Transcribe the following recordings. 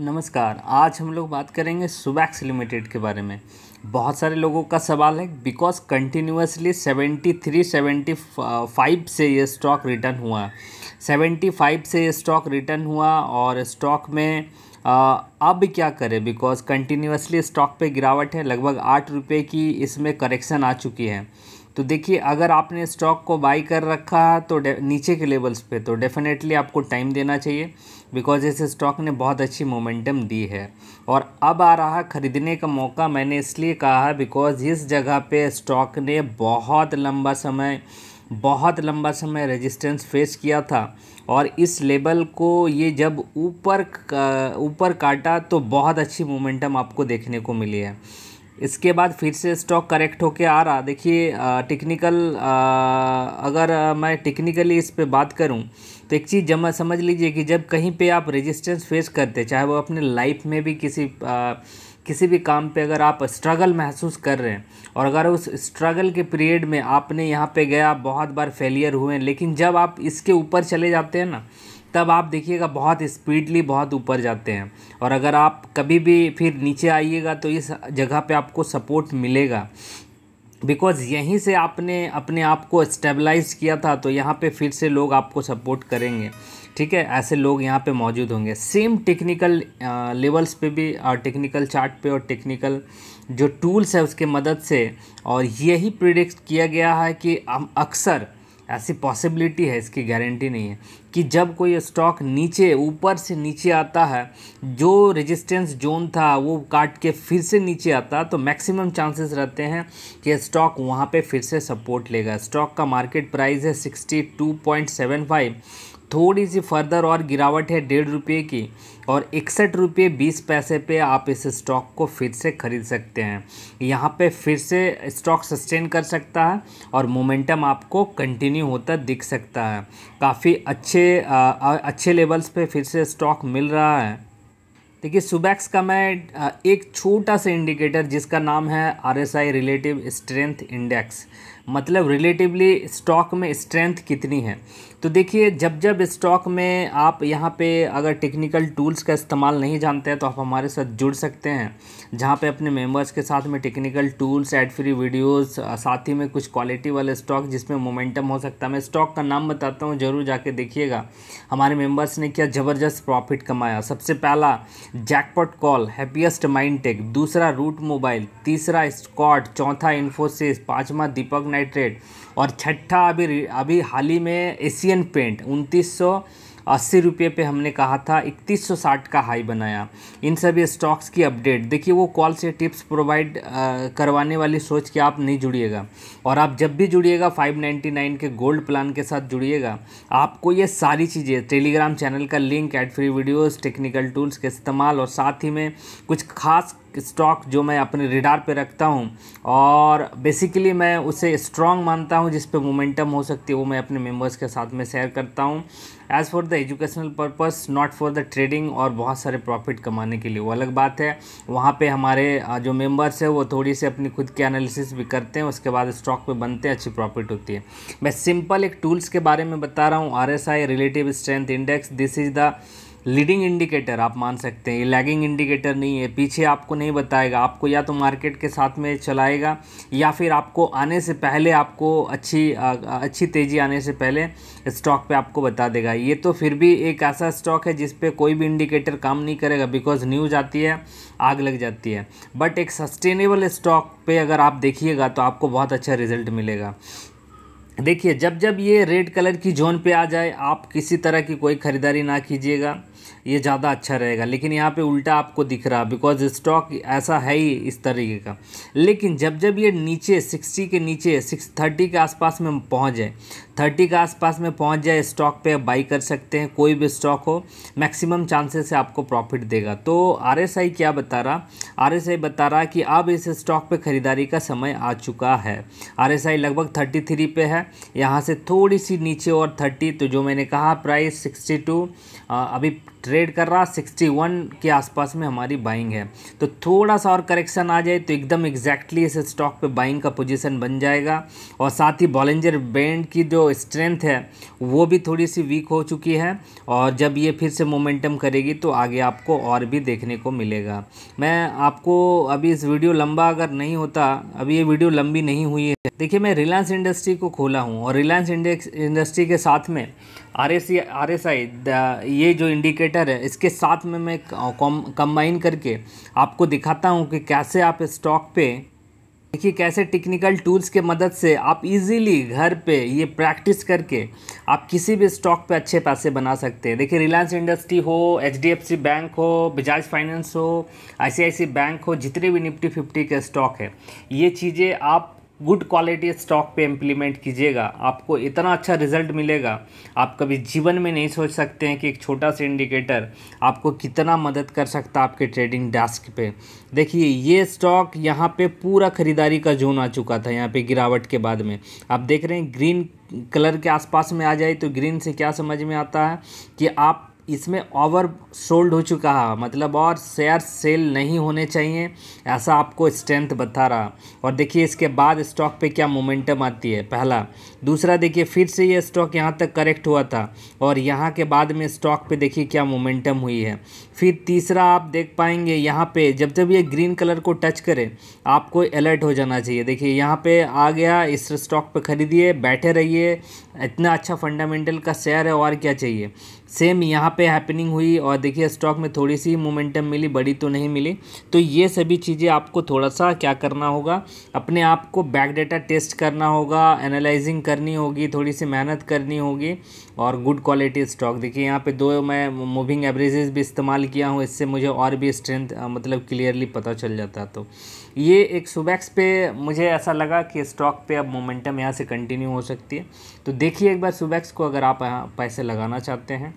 नमस्कार आज हम लोग बात करेंगे सुबैक्स लिमिटेड के बारे में बहुत सारे लोगों का सवाल है because continuously seventy three seventy five से ये स्टॉक रिटर्न हुआ सेवेंटी फाइव से ये स्टॉक रिटर्न हुआ और स्टॉक में आ, अब क्या करें बिकॉज कंटिन्यूसली स्टॉक पे गिरावट है लगभग आठ रुपये की इसमें करेक्शन आ चुकी है तो देखिए अगर आपने स्टॉक को बाई कर रखा है तो नीचे के लेवल्स पे तो डेफिनेटली आपको टाइम देना चाहिए बिकॉज इस स्टॉक ने बहुत अच्छी मोमेंटम दी है और अब आ रहा ख़रीदने का मौका मैंने इसलिए कहा बिकॉज इस जगह पे स्टॉक ने बहुत लंबा समय बहुत लंबा समय रेजिस्टेंस फेस किया था और इस लेवल को ये जब ऊपर ऊपर काटा तो बहुत अच्छी मोमेंटम आपको देखने को मिली है इसके बाद फिर से स्टॉक करेक्ट होके आ रहा देखिए टेक्निकल अगर मैं टेक्निकली इस पर बात करूं तो एक चीज़ जमा समझ लीजिए कि जब कहीं पे आप रेजिस्टेंस फेस करते चाहे वो अपने लाइफ में भी किसी आ, किसी भी काम पे अगर आप स्ट्रगल महसूस कर रहे हैं और अगर उस स्ट्रगल के पीरियड में आपने यहाँ पे गया बहुत बार फेलियर हुए लेकिन जब आप इसके ऊपर चले जाते हैं ना तब आप देखिएगा बहुत स्पीडली बहुत ऊपर जाते हैं और अगर आप कभी भी फिर नीचे आइएगा तो इस जगह पे आपको सपोर्ट मिलेगा बिकॉज़ यहीं से आपने अपने आप को स्टेबलाइज किया था तो यहाँ पे फिर से लोग आपको सपोर्ट करेंगे ठीक है ऐसे लोग यहाँ पे मौजूद होंगे सेम टेक्निकल लेवल्स पे भी और टेक्निकल चार्ट पे और टेक्निकल जो टूल्स है उसके मदद से और यही प्रिडिक्ट किया गया है कि हम अक्सर ऐसी पॉसिबिलिटी है इसकी गारंटी नहीं है कि जब कोई स्टॉक नीचे ऊपर से नीचे आता है जो रेजिस्टेंस जोन था वो काट के फिर से नीचे आता तो मैक्सिमम चांसेस रहते हैं कि स्टॉक वहाँ पे फिर से सपोर्ट लेगा स्टॉक का मार्केट प्राइस है 62.75 थोड़ी सी फर्दर और गिरावट है डेढ़ रुपये की और इकसठ रुपये बीस पैसे पे आप इस स्टॉक को फिर से ख़रीद सकते हैं यहाँ पे फिर से स्टॉक सस्टेन कर सकता है और मोमेंटम आपको कंटिन्यू होता दिख सकता है काफ़ी अच्छे आ, अच्छे लेवल्स पे फिर से स्टॉक मिल रहा है देखिए सुबैक्स का मैं एक छोटा सा इंडिकेटर जिसका नाम है आर रिलेटिव स्ट्रेंथ इंडेक्स मतलब रिलेटिवली स्टॉक में स्ट्रेंथ कितनी है तो देखिए जब जब स्टॉक में आप यहाँ पे अगर टेक्निकल टूल्स का इस्तेमाल नहीं जानते हैं तो आप हमारे साथ जुड़ सकते हैं जहाँ पे अपने मेंबर्स के साथ में technical tools ad free videos साथ ही में कुछ क्वालिटी वाले स्टॉक जिसमें मोमेंटम हो सकता है मैं स्टॉक का नाम बताता हूँ ज़रूर जाके देखिएगा हमारे मेम्बर्स ने क्या ज़बरदस्त प्रॉफिट कमाया सबसे पहला jackpot call happiest mind tech दूसरा रूट मोबाइल तीसरा स्कॉट चौथा इन्फोसिस पाँचवा दीपक नाइट्रेट और छठा अभी अभी हाल ही में एशियन पेंट उनतीस सौ अस्सी रुपये पे हमने कहा था इकतीस सौ साठ का हाई बनाया इन सभी स्टॉक्स की अपडेट देखिए वो कॉल से टिप्स प्रोवाइड करवाने वाली सोच के आप नहीं जुड़िएगा और आप जब भी जुड़िएगा 599 के गोल्ड प्लान के साथ जुड़िएगा आपको ये सारी चीज़ें टेलीग्राम चैनल का link ad free videos technical tools के इस्तेमाल और साथ ही में कुछ खास स्टॉक जो मैं अपने रिडार पे रखता हूँ और बेसिकली मैं उसे स्ट्रॉन्ग मानता हूँ जिस पे मोमेंटम हो सकती है वो मैं अपने मेम्बर्स के साथ में शेयर करता हूँ as for the educational purpose not for the trading और बहुत सारे प्रॉफिट कमाने के लिए वो अलग बात है वहाँ पे हमारे जो मेंबर्स है वो थोड़ी सी अपनी खुद की एनालिसिस भी करते हैं उसके बाद स्टॉक पे बनते हैं अच्छी प्रॉफिट होती है मैं सिंपल एक टूल्स के बारे में बता रहा हूँ R S I relative strength index this is the leading indicator आप मान सकते हैं ये लैगिंग इंडिकेटर नहीं है पीछे आपको नहीं बताएगा आपको या तो मार्केट के साथ में चलाएगा या फिर आपको आने से पहले आपको अच्छी अच्छी तेज़ी आने से पहले स्टॉक पे आपको बता देगा ये तो फिर भी एक ऐसा स्टॉक है जिस पे कोई भी इंडिकेटर काम नहीं करेगा बिकॉज न्यूज आती है आग लग जाती है बट एक सस्टेनेबल स्टॉक पर अगर आप देखिएगा तो आपको बहुत अच्छा रिजल्ट मिलेगा देखिए जब जब ये रेड कलर की जोन पे आ जाए आप किसी तरह की कोई ख़रीदारी ना कीजिएगा ये ज़्यादा अच्छा रहेगा लेकिन यहाँ पे उल्टा आपको दिख रहा बिकॉज स्टॉक ऐसा है ही इस तरीके का लेकिन जब जब ये नीचे सिक्सटी के नीचे सिक्स थर्टी के आसपास में पहुँच जाए थर्टी के आसपास में पहुँच जाए स्टॉक पे बाई कर सकते हैं कोई भी स्टॉक हो मैक्सिमम चांसेस से आपको प्रॉफिट देगा तो आर क्या बता रहा आर बता रहा कि अब इस स्टॉक पर ख़रीदारी का समय आ चुका है आर लगभग थर्टी थ्री पे है यहाँ से थोड़ी सी नीचे और थर्टी तो जो मैंने कहा प्राइस सिक्सटी टू अभी ट्रेड कर रहा 61 के आसपास में हमारी बाइंग है तो थोड़ा सा और करेक्शन आ जाए तो एकदम एग्जैक्टली इस स्टॉक पे बाइंग का पोजीशन बन जाएगा और साथ ही बॉलेंजर बैंड की जो स्ट्रेंथ है वो भी थोड़ी सी वीक हो चुकी है और जब ये फिर से मोमेंटम करेगी तो आगे आपको और भी देखने को मिलेगा मैं आपको अभी इस वीडियो लंबा अगर नहीं होता अभी ये वीडियो लंबी नहीं हुई है देखिए मैं रिलायंस इंडस्ट्री को खोला हूँ और रिलायंस इंडस्ट्री के साथ में आर एस ये जो इंडिकेट जनरेटर है इसके साथ में मैं कंबाइन करके आपको दिखाता हूँ कि कैसे आप स्टॉक पे देखिए कैसे टेक्निकल टूल्स के मदद से आप इजीली घर पे ये प्रैक्टिस करके आप किसी भी स्टॉक पे अच्छे पैसे बना सकते हैं देखिए रिलायंस इंडस्ट्री हो एच बैंक हो बजाज फाइनेंस हो आई बैंक हो जितने भी निफ्टी फिफ्टी के स्टॉक है ये चीज़ें आप गुड क्वालिटी स्टॉक पे इम्प्लीमेंट कीजिएगा आपको इतना अच्छा रिजल्ट मिलेगा आप कभी जीवन में नहीं सोच सकते हैं कि एक छोटा सा इंडिकेटर आपको कितना मदद कर सकता है आपके ट्रेडिंग डेस्क पे देखिए ये स्टॉक यहाँ पे पूरा ख़रीदारी का जोन आ चुका था यहाँ पे गिरावट के बाद में आप देख रहे हैं ग्रीन कलर के आसपास में आ जाए तो ग्रीन से क्या समझ में आता है कि आप इसमें ओवर सोल्ड हो चुका है मतलब और शेयर सेल नहीं होने चाहिए ऐसा आपको स्ट्रेंथ बता रहा और देखिए इसके बाद स्टॉक पे क्या मोमेंटम आती है पहला दूसरा देखिए फिर से ये स्टॉक यहाँ तक करेक्ट हुआ था और यहाँ के बाद में स्टॉक पे देखिए क्या मोमेंटम हुई है फिर तीसरा आप देख पाएंगे यहाँ पे जब जब ये ग्रीन कलर को टच करे आपको अलर्ट हो जाना चाहिए देखिए यहाँ पे आ गया इस स्टॉक पे खरीदिए बैठे रहिए इतना अच्छा फंडामेंटल का शेयर है और क्या चाहिए सेम यहाँ पे हैपनिंग हुई और देखिए स्टॉक में थोड़ी सी मोमेंटम मिली बड़ी तो नहीं मिली तो ये सभी चीज़ें आपको थोड़ा सा क्या करना होगा अपने आप को बैक डेटा टेस्ट करना होगा एनालाइजिंग करनी होगी थोड़ी सी मेहनत करनी होगी और गुड क्वालिटी स्टॉक देखिए यहाँ पे दो मैं मूविंग एवरेजेस भी इस्तेमाल किया हूँ इससे मुझे और भी स्ट्रेंथ मतलब क्लियरली पता चल जाता तो ये एक सुबैक्स पे मुझे ऐसा लगा कि स्टॉक पे अब मोमेंटम यहाँ से कंटिन्यू हो सकती है तो देखिए एक बार सुबैक्स को अगर आप पैसे लगाना चाहते हैं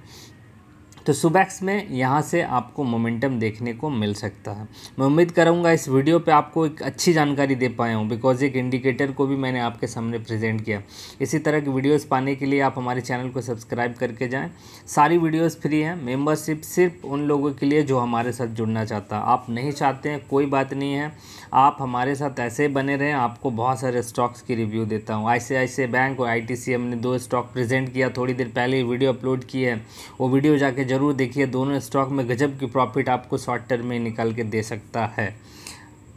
तो सुबैक्स में यहाँ से आपको मोमेंटम देखने को मिल सकता है मैं उम्मीद करूँगा इस वीडियो पे आपको एक अच्छी जानकारी दे पाया हूँ बिकॉज एक इंडिकेटर को भी मैंने आपके सामने प्रेजेंट किया इसी तरह की वीडियोस पाने के लिए आप हमारे चैनल को सब्सक्राइब करके जाएं सारी वीडियोस फ्री हैं मेम्बरशिप सिर्फ उन लोगों के लिए जो हमारे साथ जुड़ना चाहता है आप नहीं चाहते हैं कोई बात नहीं है आप हमारे साथ ऐसे बने रहें आपको बहुत सारे स्टॉक्स की रिव्यू देता हूँ आई बैंक और आई हमने दो स्टॉक प्रेजेंट किया थोड़ी देर पहले वीडियो अपलोड की है वो वीडियो जाके ज़रूर देखिए दोनों स्टॉक में गजब की प्रॉफिट आपको शॉर्ट टर्म में निकाल के दे सकता है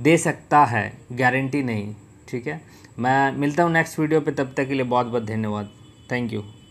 दे सकता है गारंटी नहीं ठीक है मैं मिलता हूँ नेक्स्ट वीडियो पे तब तक के लिए बहुत बहुत धन्यवाद थैंक यू